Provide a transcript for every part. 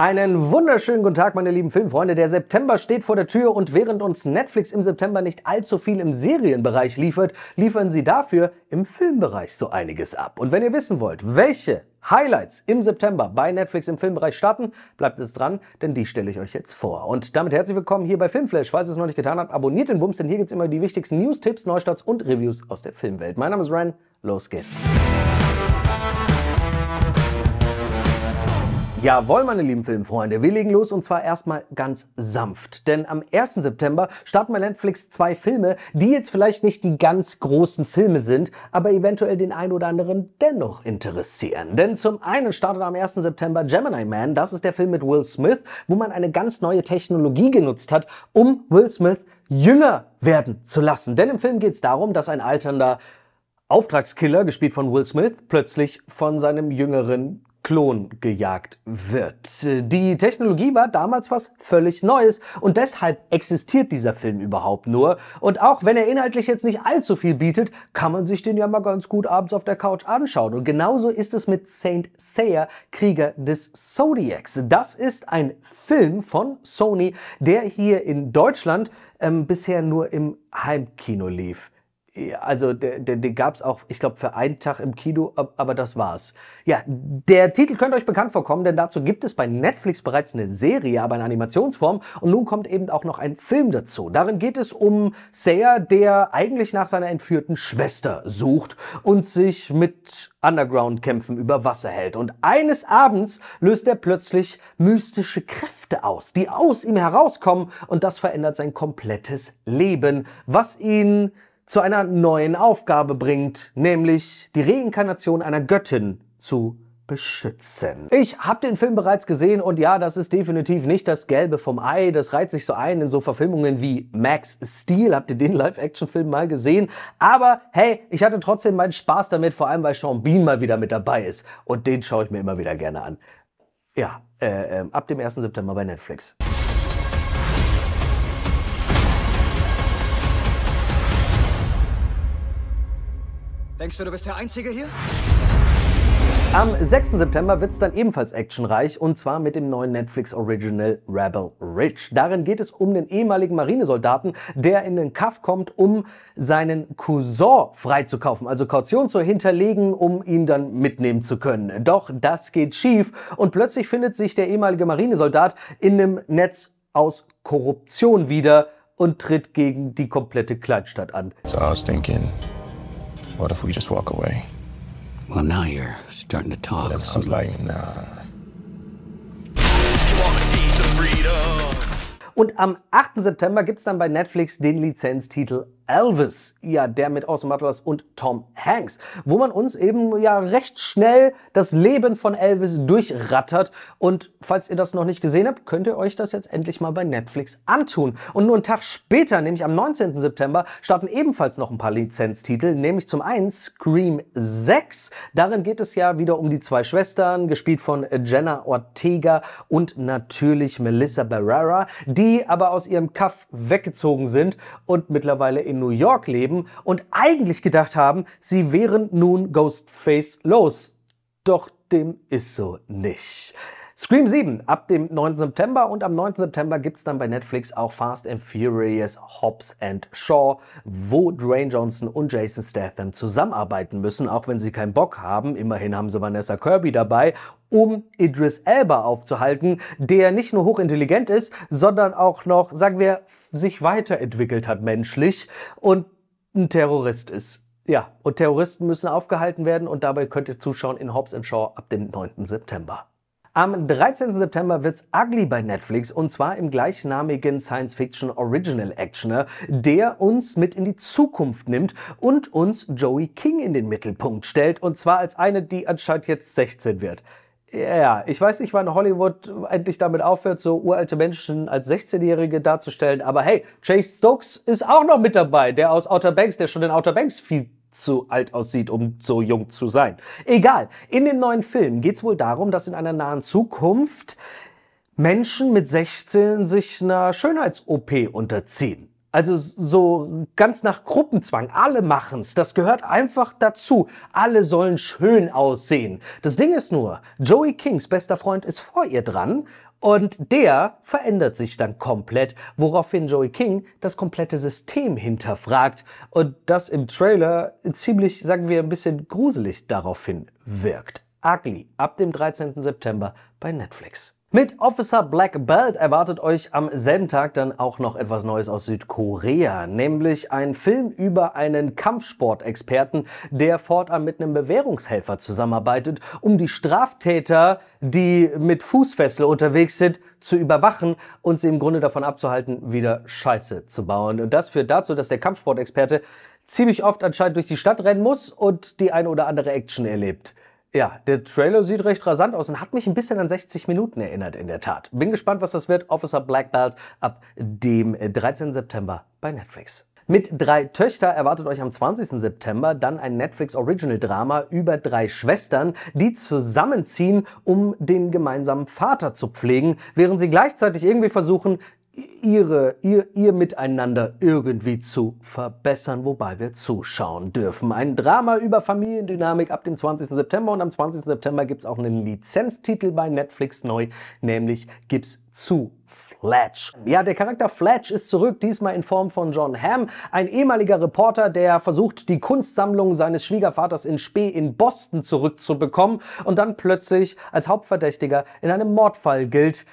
Einen wunderschönen guten Tag, meine lieben Filmfreunde. Der September steht vor der Tür und während uns Netflix im September nicht allzu viel im Serienbereich liefert, liefern sie dafür im Filmbereich so einiges ab. Und wenn ihr wissen wollt, welche Highlights im September bei Netflix im Filmbereich starten, bleibt es dran, denn die stelle ich euch jetzt vor. Und damit herzlich willkommen hier bei Filmflash. Falls ihr es noch nicht getan habt, abonniert den Bums, denn hier gibt es immer die wichtigsten News, Tipps, Neustarts und Reviews aus der Filmwelt. Mein Name ist Ryan, los geht's. Jawohl, meine lieben Filmfreunde, wir legen los und zwar erstmal ganz sanft. Denn am 1. September starten bei Netflix zwei Filme, die jetzt vielleicht nicht die ganz großen Filme sind, aber eventuell den einen oder anderen dennoch interessieren. Denn zum einen startet am 1. September Gemini Man, das ist der Film mit Will Smith, wo man eine ganz neue Technologie genutzt hat, um Will Smith jünger werden zu lassen. Denn im Film geht es darum, dass ein alternder Auftragskiller, gespielt von Will Smith, plötzlich von seinem jüngeren Klon gejagt wird. Die Technologie war damals was völlig Neues und deshalb existiert dieser Film überhaupt nur. Und auch wenn er inhaltlich jetzt nicht allzu viel bietet, kann man sich den ja mal ganz gut abends auf der Couch anschauen. Und genauso ist es mit Saint Seiya, Krieger des Zodiacs. Das ist ein Film von Sony, der hier in Deutschland ähm, bisher nur im Heimkino lief also den gab es auch, ich glaube, für einen Tag im Kino, aber das war's. Ja, der Titel könnte euch bekannt vorkommen, denn dazu gibt es bei Netflix bereits eine Serie, aber in Animationsform. Und nun kommt eben auch noch ein Film dazu. Darin geht es um Sayer, der eigentlich nach seiner entführten Schwester sucht und sich mit Underground-Kämpfen über Wasser hält. Und eines Abends löst er plötzlich mystische Kräfte aus, die aus ihm herauskommen. Und das verändert sein komplettes Leben, was ihn zu einer neuen Aufgabe bringt, nämlich die Reinkarnation einer Göttin zu beschützen. Ich habe den Film bereits gesehen und ja, das ist definitiv nicht das Gelbe vom Ei. Das reiht sich so ein in so Verfilmungen wie Max Steel. Habt ihr den Live-Action-Film mal gesehen? Aber hey, ich hatte trotzdem meinen Spaß damit, vor allem weil Sean Bean mal wieder mit dabei ist. Und den schaue ich mir immer wieder gerne an. Ja, äh, äh, ab dem 1. September bei Netflix. Denkst du, du bist der Einzige hier? Am 6. September wird es dann ebenfalls actionreich und zwar mit dem neuen Netflix-Original Rebel Rich. Darin geht es um den ehemaligen Marinesoldaten, der in den Kaff kommt, um seinen Cousin freizukaufen, also Kaution zu hinterlegen, um ihn dann mitnehmen zu können. Doch das geht schief und plötzlich findet sich der ehemalige Marinesoldat in einem Netz aus Korruption wieder und tritt gegen die komplette Kleinstadt an. So I was thinking, What if we just walk away? Well, now you're starting to talk. I was like, nah. Und am 8. September gibt es dann bei Netflix den Lizenztitel Elvis, ja, der mit Austin Butler und Tom Hanks, wo man uns eben ja recht schnell das Leben von Elvis durchrattert. Und falls ihr das noch nicht gesehen habt, könnt ihr euch das jetzt endlich mal bei Netflix antun. Und nur einen Tag später, nämlich am 19. September, starten ebenfalls noch ein paar Lizenztitel, nämlich zum einen Scream 6. Darin geht es ja wieder um die zwei Schwestern, gespielt von Jenna Ortega und natürlich Melissa Barrera, die aber aus ihrem Kaff weggezogen sind und mittlerweile in New York leben und eigentlich gedacht haben, sie wären nun Ghostface los. Doch dem ist so nicht. Scream 7 ab dem 9. September und am 9. September gibt es dann bei Netflix auch Fast and Furious Hobbs and Shaw, wo Dwayne Johnson und Jason Statham zusammenarbeiten müssen, auch wenn sie keinen Bock haben. Immerhin haben sie Vanessa Kirby dabei um Idris Elba aufzuhalten, der nicht nur hochintelligent ist, sondern auch noch, sagen wir, sich weiterentwickelt hat menschlich und ein Terrorist ist. Ja, und Terroristen müssen aufgehalten werden und dabei könnt ihr zuschauen in Hobbs and Shaw ab dem 9. September. Am 13. September wird's ugly bei Netflix und zwar im gleichnamigen Science-Fiction Original Actioner, der uns mit in die Zukunft nimmt und uns Joey King in den Mittelpunkt stellt und zwar als eine, die anscheinend jetzt 16 wird. Ja, ich weiß nicht, wann Hollywood endlich damit aufhört, so uralte Menschen als 16-Jährige darzustellen, aber hey, Chase Stokes ist auch noch mit dabei, der aus Outer Banks, der schon in Outer Banks viel zu alt aussieht, um so jung zu sein. Egal, in dem neuen Film geht es wohl darum, dass in einer nahen Zukunft Menschen mit 16 sich einer Schönheits-OP unterziehen. Also so ganz nach Gruppenzwang. Alle machen's. Das gehört einfach dazu. Alle sollen schön aussehen. Das Ding ist nur, Joey Kings bester Freund ist vor ihr dran und der verändert sich dann komplett, woraufhin Joey King das komplette System hinterfragt und das im Trailer ziemlich, sagen wir, ein bisschen gruselig daraufhin wirkt. Ugly ab dem 13. September bei Netflix. Mit Officer Black Belt erwartet euch am selben Tag dann auch noch etwas Neues aus Südkorea, nämlich ein Film über einen Kampfsportexperten, der fortan mit einem Bewährungshelfer zusammenarbeitet, um die Straftäter, die mit Fußfessel unterwegs sind, zu überwachen und sie im Grunde davon abzuhalten, wieder Scheiße zu bauen. Und das führt dazu, dass der Kampfsportexperte ziemlich oft anscheinend durch die Stadt rennen muss und die eine oder andere Action erlebt. Ja, der Trailer sieht recht rasant aus und hat mich ein bisschen an 60 Minuten erinnert, in der Tat. Bin gespannt, was das wird. Officer Black Belt ab dem 13. September bei Netflix. Mit drei Töchter erwartet euch am 20. September dann ein Netflix Original Drama über drei Schwestern, die zusammenziehen, um den gemeinsamen Vater zu pflegen, während sie gleichzeitig irgendwie versuchen, ihre, ihr, ihr Miteinander irgendwie zu verbessern, wobei wir zuschauen dürfen. Ein Drama über Familiendynamik ab dem 20. September und am 20. September gibt es auch einen Lizenztitel bei Netflix neu, nämlich Gib's zu Fletch. Ja, der Charakter Fletch ist zurück, diesmal in Form von John Hamm, ein ehemaliger Reporter, der versucht, die Kunstsammlung seines Schwiegervaters in Spee in Boston zurückzubekommen und dann plötzlich als Hauptverdächtiger in einem Mordfall gilt,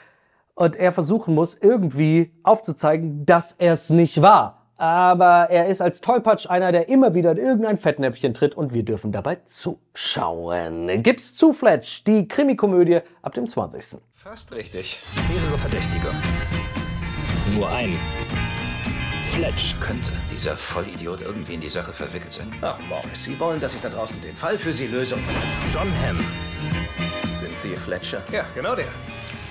und er versuchen muss, irgendwie aufzuzeigen, dass er es nicht war. Aber er ist als Tollpatsch einer, der immer wieder in irgendein Fettnäpfchen tritt und wir dürfen dabei zuschauen. Gibt's zu Fletch, die Krimikomödie ab dem 20. Fast richtig. Mehrere Verdächtige. Nur einen. Fletch. Könnte dieser Vollidiot irgendwie in die Sache verwickelt sein? Ach, Morris, Sie wollen, dass ich da draußen den Fall für Sie löse John Hamm. Sind Sie Fletcher? Ja, genau der.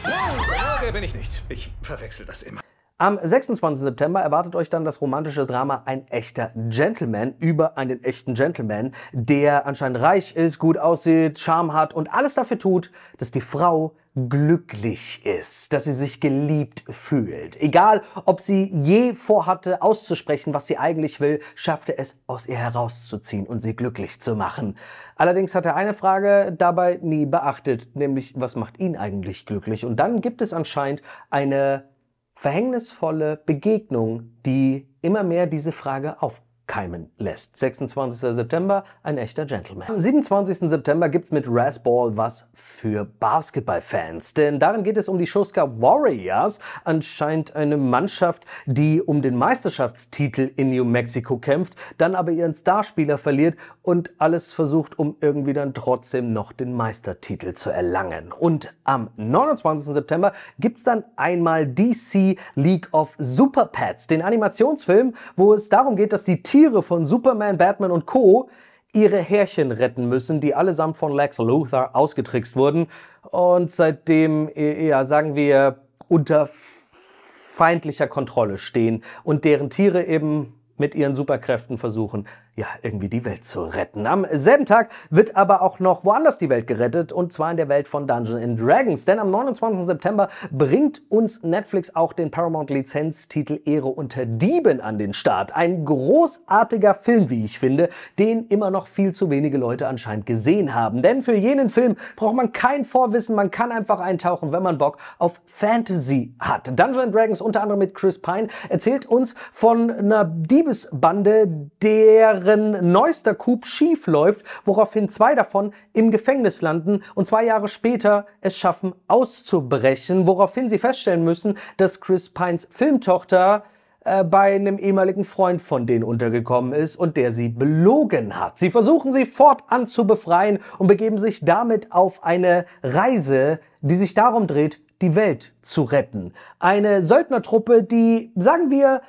Ja, wer bin ich nicht? Ich verwechsel das immer. Am 26. September erwartet euch dann das romantische Drama Ein echter Gentleman über einen echten Gentleman, der anscheinend reich ist, gut aussieht, Charme hat und alles dafür tut, dass die Frau glücklich ist, dass sie sich geliebt fühlt. Egal, ob sie je vorhatte auszusprechen, was sie eigentlich will, schaffte es aus ihr herauszuziehen und sie glücklich zu machen. Allerdings hat er eine Frage dabei nie beachtet, nämlich was macht ihn eigentlich glücklich? Und dann gibt es anscheinend eine verhängnisvolle Begegnung, die immer mehr diese Frage aufkommt keimen lässt. 26. September, ein echter Gentleman. Am 27. September gibt's mit Rasball was für Basketballfans, denn darin geht es um die Schuska Warriors, anscheinend eine Mannschaft, die um den Meisterschaftstitel in New Mexico kämpft, dann aber ihren Starspieler verliert und alles versucht, um irgendwie dann trotzdem noch den Meistertitel zu erlangen. Und am 29. September gibt's dann einmal DC League of Super Pets, den Animationsfilm, wo es darum geht, dass die Teams Tiere von Superman, Batman und Co. ihre Härchen retten müssen, die allesamt von Lex Luthor ausgetrickst wurden und seitdem, äh, ja, sagen wir, unter feindlicher Kontrolle stehen und deren Tiere eben mit ihren Superkräften versuchen, ja, irgendwie die Welt zu retten. Am selben Tag wird aber auch noch woanders die Welt gerettet, und zwar in der Welt von Dungeons Dragons. Denn am 29. September bringt uns Netflix auch den Paramount-Lizenztitel Ehre unter Dieben an den Start. Ein großartiger Film, wie ich finde, den immer noch viel zu wenige Leute anscheinend gesehen haben. Denn für jenen Film braucht man kein Vorwissen, man kann einfach eintauchen, wenn man Bock auf Fantasy hat. Dungeons Dragons, unter anderem mit Chris Pine, erzählt uns von einer Dieb Diebesbande, deren neuester Coup schief läuft, woraufhin zwei davon im Gefängnis landen und zwei Jahre später es schaffen auszubrechen, woraufhin sie feststellen müssen, dass Chris Pines Filmtochter äh, bei einem ehemaligen Freund von denen untergekommen ist und der sie belogen hat. Sie versuchen sie fortan zu befreien und begeben sich damit auf eine Reise, die sich darum dreht, die Welt zu retten. Eine Söldnertruppe, die, sagen wir,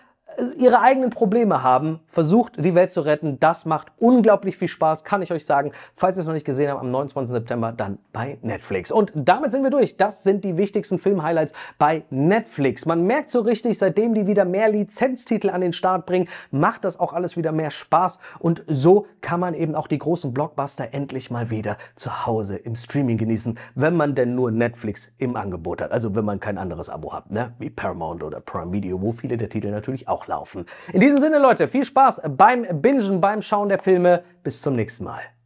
ihre eigenen Probleme haben versucht die Welt zu retten. Das macht unglaublich viel Spaß, kann ich euch sagen. Falls ihr es noch nicht gesehen habt, am 29. September dann bei Netflix. Und damit sind wir durch. Das sind die wichtigsten Film-Highlights bei Netflix. Man merkt so richtig, seitdem die wieder mehr Lizenztitel an den Start bringen, macht das auch alles wieder mehr Spaß. Und so kann man eben auch die großen Blockbuster endlich mal wieder zu Hause im Streaming genießen, wenn man denn nur Netflix im Angebot hat. Also wenn man kein anderes Abo hat, ne? wie Paramount oder Prime Video, wo viele der Titel natürlich auch laufen. In diesem Sinne, Leute, viel Spaß war's beim Bingen, beim Schauen der Filme. Bis zum nächsten Mal.